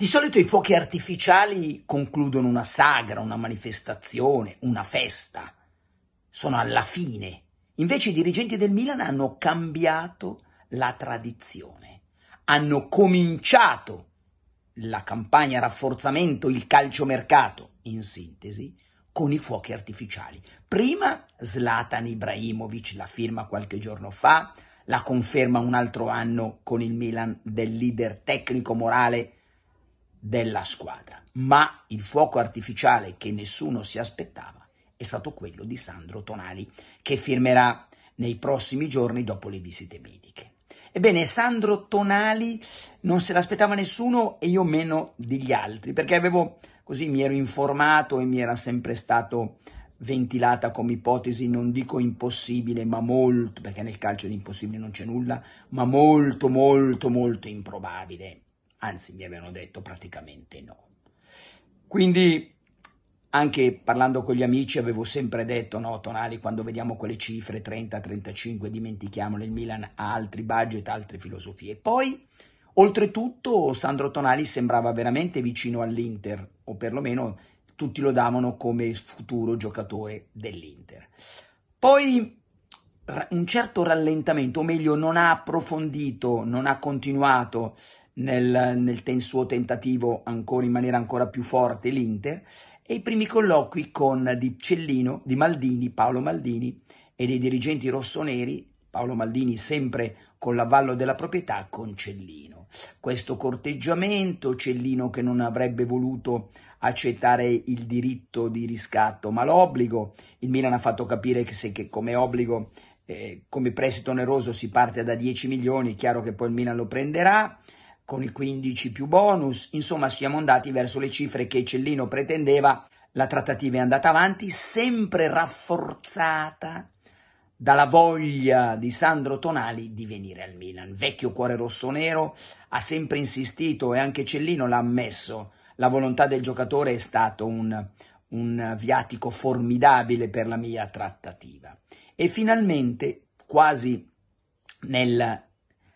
Di solito i fuochi artificiali concludono una sagra, una manifestazione, una festa. Sono alla fine. Invece i dirigenti del Milan hanno cambiato la tradizione. Hanno cominciato la campagna rafforzamento, il calciomercato, in sintesi, con i fuochi artificiali. Prima Zlatan Ibrahimovic la firma qualche giorno fa, la conferma un altro anno con il Milan del leader tecnico morale della squadra, ma il fuoco artificiale che nessuno si aspettava è stato quello di Sandro Tonali, che firmerà nei prossimi giorni dopo le visite mediche. Ebbene, Sandro Tonali non se l'aspettava nessuno e io meno degli altri, perché avevo così mi ero informato e mi era sempre stato ventilata come ipotesi, non dico impossibile, ma molto, perché nel calcio di impossibile non c'è nulla, ma molto, molto, molto improbabile anzi mi avevano detto praticamente no. Quindi anche parlando con gli amici avevo sempre detto no Tonali quando vediamo quelle cifre 30-35 dimentichiamole il Milan ha altri budget, altre filosofie. Poi oltretutto Sandro Tonali sembrava veramente vicino all'Inter o perlomeno tutti lo davano come futuro giocatore dell'Inter. Poi un certo rallentamento, o meglio non ha approfondito, non ha continuato nel, nel ten, suo tentativo ancora, in maniera ancora più forte l'Inter e i primi colloqui con Di Cellino, Di Maldini, Paolo Maldini e dei dirigenti rossoneri, Paolo Maldini sempre con l'avallo della proprietà, con Cellino. Questo corteggiamento, Cellino che non avrebbe voluto accettare il diritto di riscatto, ma l'obbligo. Il Milan ha fatto capire che, se, che come obbligo, eh, come prestito oneroso si parte da 10 milioni, è chiaro che poi il Milan lo prenderà con i 15 più bonus, insomma siamo andati verso le cifre che Cellino pretendeva, la trattativa è andata avanti, sempre rafforzata dalla voglia di Sandro Tonali di venire al Milan. Vecchio cuore rossonero ha sempre insistito e anche Cellino l'ha ammesso, la volontà del giocatore è stato un, un viatico formidabile per la mia trattativa. E finalmente, quasi nel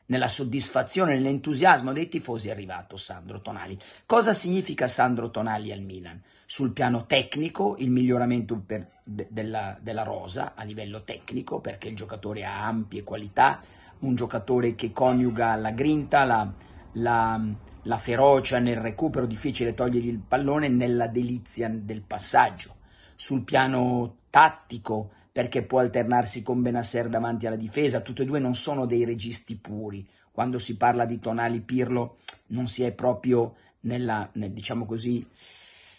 nella soddisfazione e nell'entusiasmo dei tifosi è arrivato Sandro Tonali. Cosa significa Sandro Tonali al Milan? Sul piano tecnico, il miglioramento per, de, della, della rosa a livello tecnico, perché il giocatore ha ampie qualità, un giocatore che coniuga la grinta, la, la, la ferocia nel recupero, difficile togliergli il pallone, nella delizia del passaggio. Sul piano tattico, perché può alternarsi con Benasser davanti alla difesa, tutti e due non sono dei registi puri. Quando si parla di Tonali Pirlo non si è proprio nella, nel, diciamo così,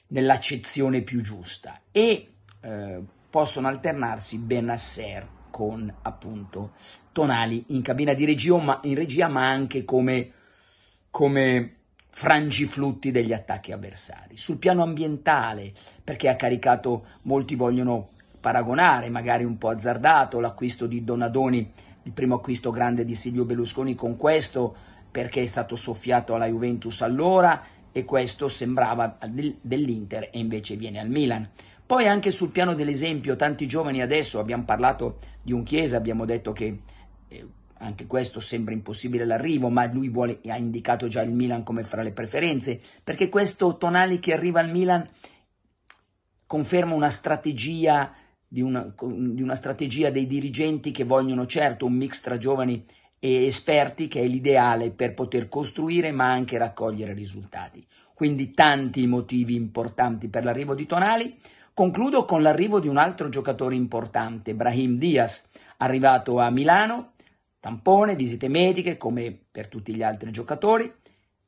nell'accezione più giusta. E eh, possono alternarsi Benasser con appunto Tonali in cabina di regio, ma, in regia, ma anche come, come frangiflutti degli attacchi avversari. Sul piano ambientale, perché ha caricato, molti vogliono paragonare, magari un po' azzardato, l'acquisto di Donadoni, il primo acquisto grande di Silvio Berlusconi con questo, perché è stato soffiato alla Juventus allora e questo sembrava dell'Inter e invece viene al Milan. Poi anche sul piano dell'esempio, tanti giovani adesso, abbiamo parlato di un Chiesa, abbiamo detto che eh, anche questo sembra impossibile l'arrivo, ma lui vuole, ha indicato già il Milan come fra le preferenze, perché questo Tonali che arriva al Milan conferma una strategia di una, di una strategia dei dirigenti che vogliono certo un mix tra giovani e esperti che è l'ideale per poter costruire ma anche raccogliere risultati. Quindi tanti motivi importanti per l'arrivo di Tonali. Concludo con l'arrivo di un altro giocatore importante, Brahim Diaz, arrivato a Milano, tampone, visite mediche come per tutti gli altri giocatori,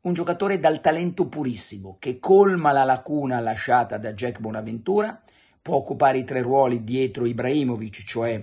un giocatore dal talento purissimo che colma la lacuna lasciata da Jack Bonaventura può occupare i tre ruoli dietro Ibrahimovic, cioè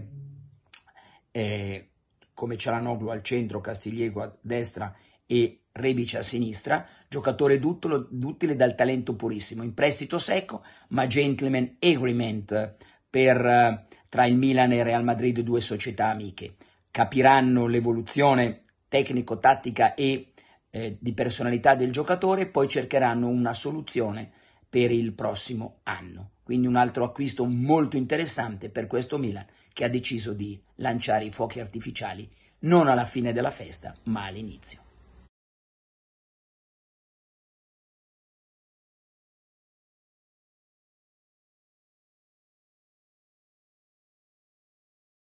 eh, come Cialanoglu al centro, Castigliego a destra e Rebic a sinistra, giocatore duttolo, duttile dal talento purissimo, in prestito secco ma gentleman agreement per, eh, tra il Milan e il Real Madrid, due società amiche. Capiranno l'evoluzione tecnico-tattica e eh, di personalità del giocatore, poi cercheranno una soluzione per il prossimo anno. Quindi un altro acquisto molto interessante per questo Milan che ha deciso di lanciare i fuochi artificiali non alla fine della festa ma all'inizio.